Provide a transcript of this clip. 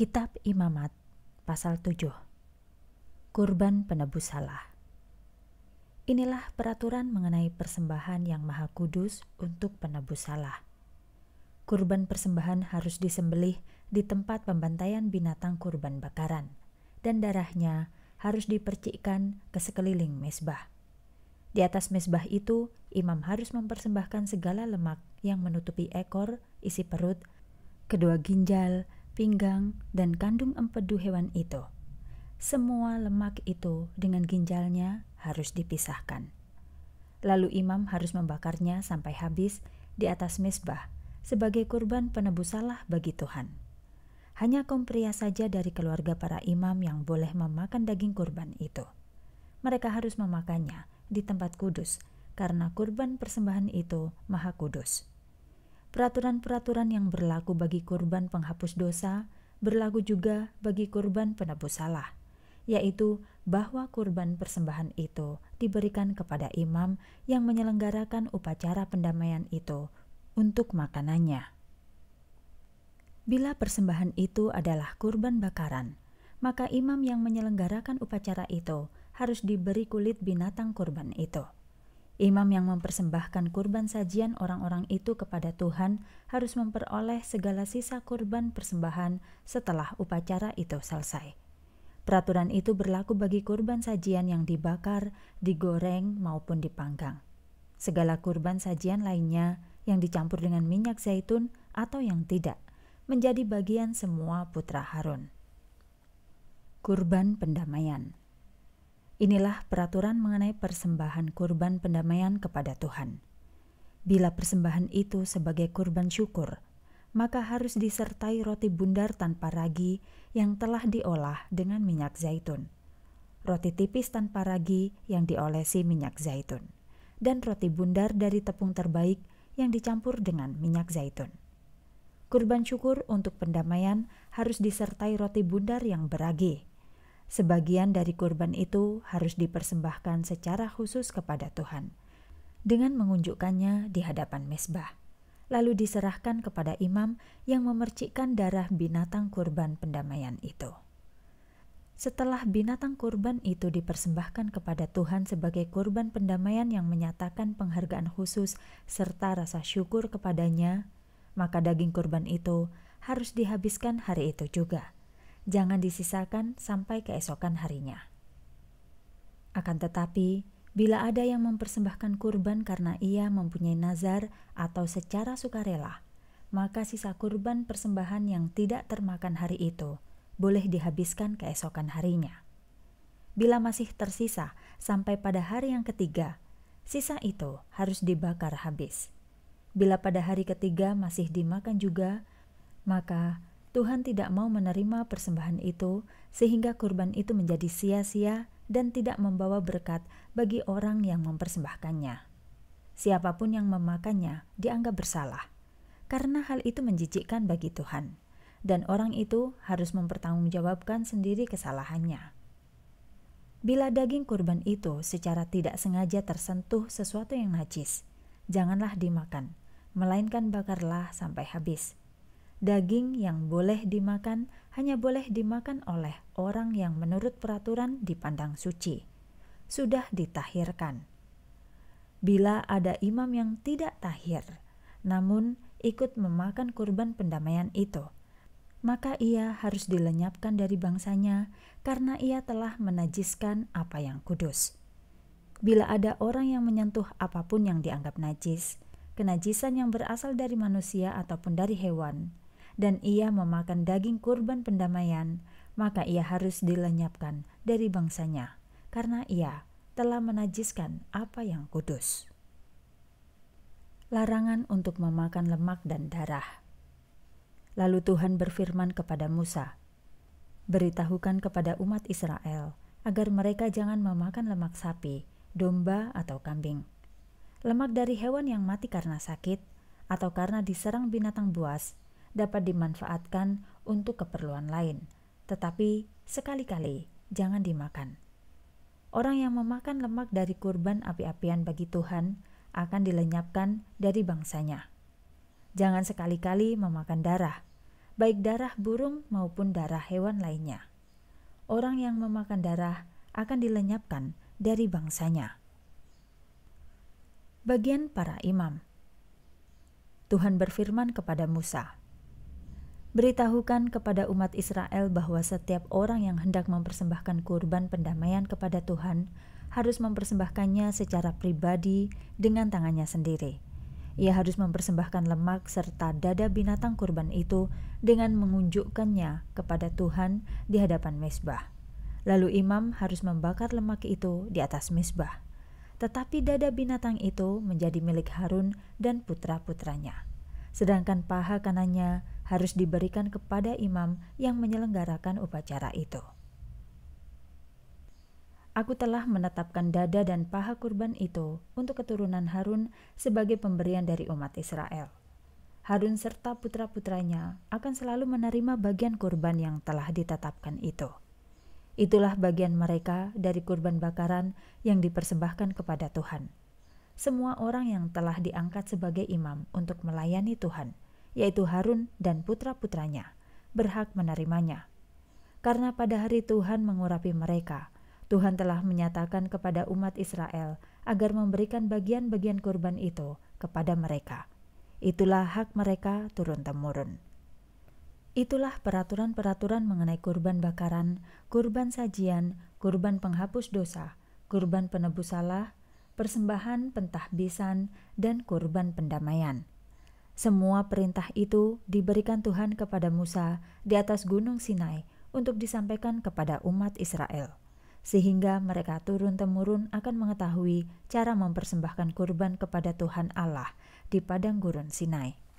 Kitab Imamat pasal 7 Kurban penebus salah Inilah peraturan mengenai persembahan yang maha kudus untuk penebus salah. Kurban persembahan harus disembelih di tempat pembantaian binatang kurban bakaran dan darahnya harus dipercikkan ke sekeliling mesbah. Di atas mesbah itu, imam harus mempersembahkan segala lemak yang menutupi ekor, isi perut, kedua ginjal, pinggang, dan kandung empedu hewan itu. Semua lemak itu dengan ginjalnya harus dipisahkan. Lalu imam harus membakarnya sampai habis di atas mesbah sebagai kurban penebus salah bagi Tuhan. Hanya kaum pria saja dari keluarga para imam yang boleh memakan daging kurban itu. Mereka harus memakannya di tempat kudus karena kurban persembahan itu maha kudus. Peraturan-peraturan yang berlaku bagi kurban penghapus dosa berlaku juga bagi kurban penebus salah, yaitu bahwa kurban persembahan itu diberikan kepada imam yang menyelenggarakan upacara pendamaian itu untuk makanannya. Bila persembahan itu adalah kurban bakaran, maka imam yang menyelenggarakan upacara itu harus diberi kulit binatang kurban itu. Imam yang mempersembahkan kurban sajian orang-orang itu kepada Tuhan harus memperoleh segala sisa kurban persembahan setelah upacara itu selesai. Peraturan itu berlaku bagi kurban sajian yang dibakar, digoreng, maupun dipanggang. Segala kurban sajian lainnya yang dicampur dengan minyak zaitun atau yang tidak menjadi bagian semua putra Harun. Kurban pendamaian Inilah peraturan mengenai persembahan kurban pendamaian kepada Tuhan. Bila persembahan itu sebagai kurban syukur, maka harus disertai roti bundar tanpa ragi yang telah diolah dengan minyak zaitun, roti tipis tanpa ragi yang diolesi minyak zaitun, dan roti bundar dari tepung terbaik yang dicampur dengan minyak zaitun. Kurban syukur untuk pendamaian harus disertai roti bundar yang beragi, Sebagian dari kurban itu harus dipersembahkan secara khusus kepada Tuhan dengan mengunjukkannya di hadapan mesbah, lalu diserahkan kepada imam yang memercikkan darah binatang kurban pendamaian itu. Setelah binatang kurban itu dipersembahkan kepada Tuhan sebagai kurban pendamaian yang menyatakan penghargaan khusus serta rasa syukur kepadanya, maka daging kurban itu harus dihabiskan hari itu juga jangan disisakan sampai keesokan harinya. Akan tetapi, bila ada yang mempersembahkan kurban karena ia mempunyai nazar atau secara sukarela, maka sisa kurban persembahan yang tidak termakan hari itu boleh dihabiskan keesokan harinya. Bila masih tersisa sampai pada hari yang ketiga, sisa itu harus dibakar habis. Bila pada hari ketiga masih dimakan juga, maka Tuhan tidak mau menerima persembahan itu, sehingga kurban itu menjadi sia-sia dan tidak membawa berkat bagi orang yang mempersembahkannya. Siapapun yang memakannya dianggap bersalah, karena hal itu menjijikkan bagi Tuhan, dan orang itu harus mempertanggungjawabkan sendiri kesalahannya. Bila daging kurban itu secara tidak sengaja tersentuh sesuatu yang najis, janganlah dimakan, melainkan bakarlah sampai habis, Daging yang boleh dimakan hanya boleh dimakan oleh orang yang menurut peraturan dipandang suci, sudah ditahirkan. Bila ada imam yang tidak tahir, namun ikut memakan kurban pendamaian itu, maka ia harus dilenyapkan dari bangsanya karena ia telah menajiskan apa yang kudus. Bila ada orang yang menyentuh apapun yang dianggap najis, kenajisan yang berasal dari manusia ataupun dari hewan, dan ia memakan daging kurban pendamaian, maka ia harus dilenyapkan dari bangsanya, karena ia telah menajiskan apa yang kudus. Larangan untuk memakan lemak dan darah. Lalu Tuhan berfirman kepada Musa, "Beritahukan kepada umat Israel agar mereka jangan memakan lemak sapi, domba, atau kambing, lemak dari hewan yang mati karena sakit, atau karena diserang binatang buas, dapat dimanfaatkan untuk keperluan lain, tetapi sekali-kali jangan dimakan. Orang yang memakan lemak dari kurban api-apian bagi Tuhan akan dilenyapkan dari bangsanya. Jangan sekali-kali memakan darah, baik darah burung maupun darah hewan lainnya. Orang yang memakan darah akan dilenyapkan dari bangsanya. Bagian para imam Tuhan berfirman kepada Musa, Beritahukan kepada umat Israel bahwa setiap orang yang hendak mempersembahkan kurban pendamaian kepada Tuhan harus mempersembahkannya secara pribadi dengan tangannya sendiri. Ia harus mempersembahkan lemak serta dada binatang kurban itu dengan mengunjukkannya kepada Tuhan di hadapan mesbah. Lalu imam harus membakar lemak itu di atas mesbah. Tetapi dada binatang itu menjadi milik Harun dan putra-putranya. Sedangkan paha kanannya harus diberikan kepada imam yang menyelenggarakan upacara itu. Aku telah menetapkan dada dan paha kurban itu untuk keturunan Harun sebagai pemberian dari umat Israel. Harun serta putra-putranya akan selalu menerima bagian kurban yang telah ditetapkan itu. Itulah bagian mereka dari kurban bakaran yang dipersembahkan kepada Tuhan. Semua orang yang telah diangkat sebagai imam untuk melayani Tuhan – yaitu Harun dan putra-putranya, berhak menerimanya. Karena pada hari Tuhan mengurapi mereka, Tuhan telah menyatakan kepada umat Israel agar memberikan bagian-bagian kurban itu kepada mereka. Itulah hak mereka turun-temurun. Itulah peraturan-peraturan mengenai kurban bakaran, kurban sajian, kurban penghapus dosa, kurban penebus salah, persembahan pentahbisan, dan kurban pendamaian. Semua perintah itu diberikan Tuhan kepada Musa di atas Gunung Sinai untuk disampaikan kepada umat Israel, sehingga mereka turun-temurun akan mengetahui cara mempersembahkan kurban kepada Tuhan Allah di padang gurun Sinai.